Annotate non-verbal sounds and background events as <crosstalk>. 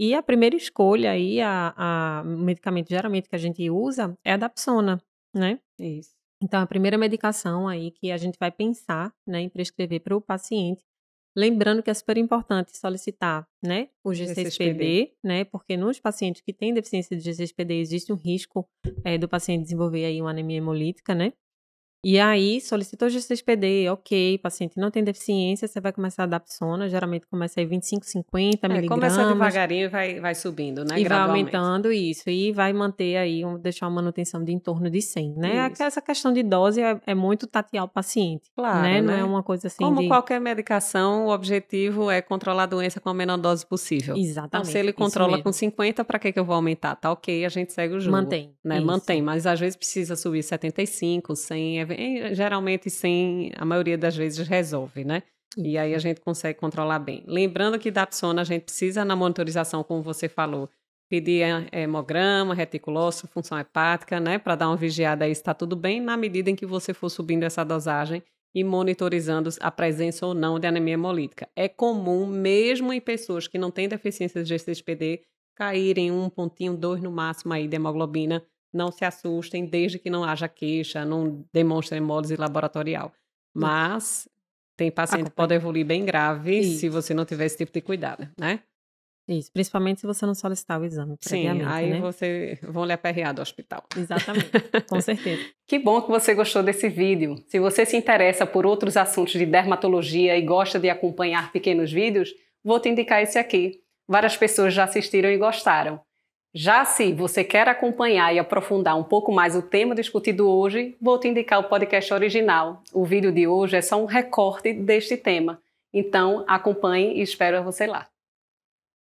E a primeira escolha aí, a, a medicamento geralmente que a gente usa é a dapsona, né? Isso. Então, a primeira medicação aí que a gente vai pensar né, em prescrever para o paciente, lembrando que é super importante solicitar né, o G6PD, né? Porque nos pacientes que têm deficiência de G6PD existe um risco é, do paciente desenvolver aí uma anemia hemolítica, né? E aí, solicitou PD, ok, paciente não tem deficiência, você vai começar a dar psona, geralmente começa aí 25, 50 é, miligramas. Começa devagarinho e vai, vai subindo, né? E vai aumentando isso, e vai manter aí, deixar uma manutenção de em torno de 100, né? É isso. Essa questão de dose é, é muito tatear o paciente, né? claro, é né? Não né? é uma coisa assim Como de... qualquer medicação, o objetivo é controlar a doença com a menor dose possível. Exatamente. Então, se ele controla com 50, para que que eu vou aumentar? Tá ok, a gente segue o jogo. Mantém. Né? Mantém, mas às vezes precisa subir 75, 100, é Vem, geralmente sem, a maioria das vezes resolve, né? E aí a uhum. gente consegue controlar bem. Lembrando que da psona a gente precisa na monitorização, como você falou, pedir eh, hemograma, reticulócito, função hepática, né, para dar uma vigiada aí se está tudo bem, na medida em que você for subindo essa dosagem e monitorizando a presença ou não de anemia hemolítica. É comum, mesmo em pessoas que não têm deficiência de G6PD, caírem um pontinho, dois no máximo aí de hemoglobina não se assustem, desde que não haja queixa, não demonstrem hemólise laboratorial. Hum. Mas tem paciente que pode evoluir bem grave Isso. se você não tiver esse tipo de cuidado, né? Isso, principalmente se você não solicitar o exame Sim, aí né? você vão lhe aperrear do hospital. Exatamente, com certeza. <laughs> Que bom que você gostou desse vídeo. Se você se interessa por outros assuntos de dermatologia e gosta de acompanhar pequenos vídeos, vou te indicar esse aqui. Várias pessoas já assistiram e gostaram. Já se você quer acompanhar e aprofundar um pouco mais o tema discutido hoje, vou te indicar o podcast original. O vídeo de hoje é só um recorte deste tema. Então, acompanhe e espero você lá.